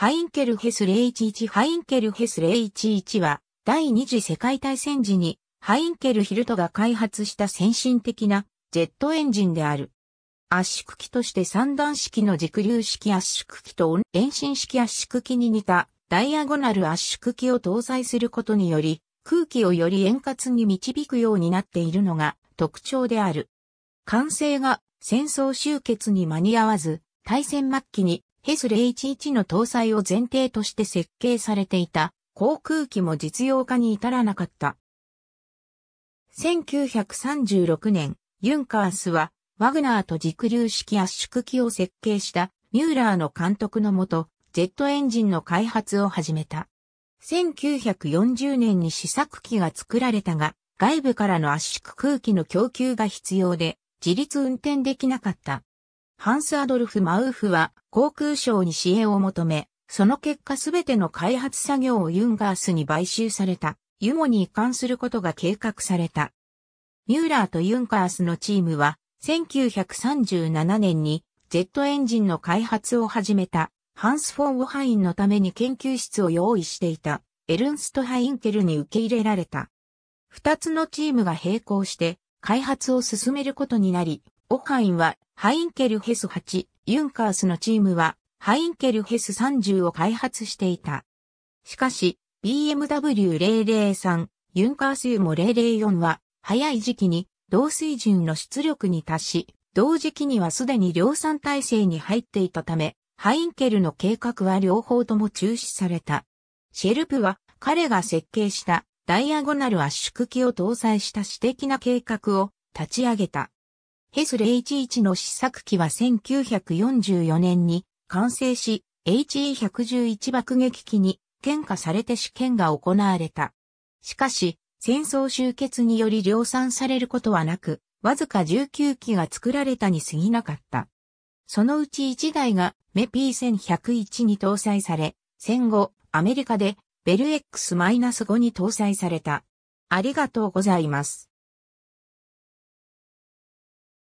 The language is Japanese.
ハインケルヘス011ハインケルヘス011は第二次世界大戦時にハインケルヒルトが開発した先進的なジェットエンジンである。圧縮機として三段式の軸流式圧縮機と遠心式圧縮機に似たダイアゴナル圧縮機を搭載することにより空気をより円滑に導くようになっているのが特徴である。完成が戦争終結に間に合わず対戦末期にヘスレ11の搭載を前提として設計されていた航空機も実用化に至らなかった。1936年、ユンカースはワグナーと軸流式圧縮機を設計したミューラーの監督のもと、ジェットエンジンの開発を始めた。1940年に試作機が作られたが、外部からの圧縮空気の供給が必要で、自立運転できなかった。ハンス・アドルフ・マウーフは航空省に支援を求め、その結果すべての開発作業をユンガースに買収された、ユモに移管することが計画された。ミューラーとユンガースのチームは、1937年にジェットエンジンの開発を始めたハンス・フォン・オハインのために研究室を用意していたエルンスト・ハインケルに受け入れられた。二つのチームが並行して開発を進めることになり、オカインは、ハインケルヘス8、ユンカースのチームは、ハインケルヘス30を開発していた。しかし、BMW003、ユンカース U も004は、早い時期に、同水準の出力に達し、同時期にはすでに量産体制に入っていたため、ハインケルの計画は両方とも中止された。シェルプは彼が設計したダイアゴナル圧縮機を搭載した私的な計画を立ち上げた。ヘスレ h 1の試作機は1944年に完成し、HE111 爆撃機に転化されて試験が行われた。しかし、戦争終結により量産されることはなく、わずか19機が作られたに過ぎなかった。そのうち1台がメ P1101 に搭載され、戦後、アメリカでベル X-5 に搭載された。ありがとうございます。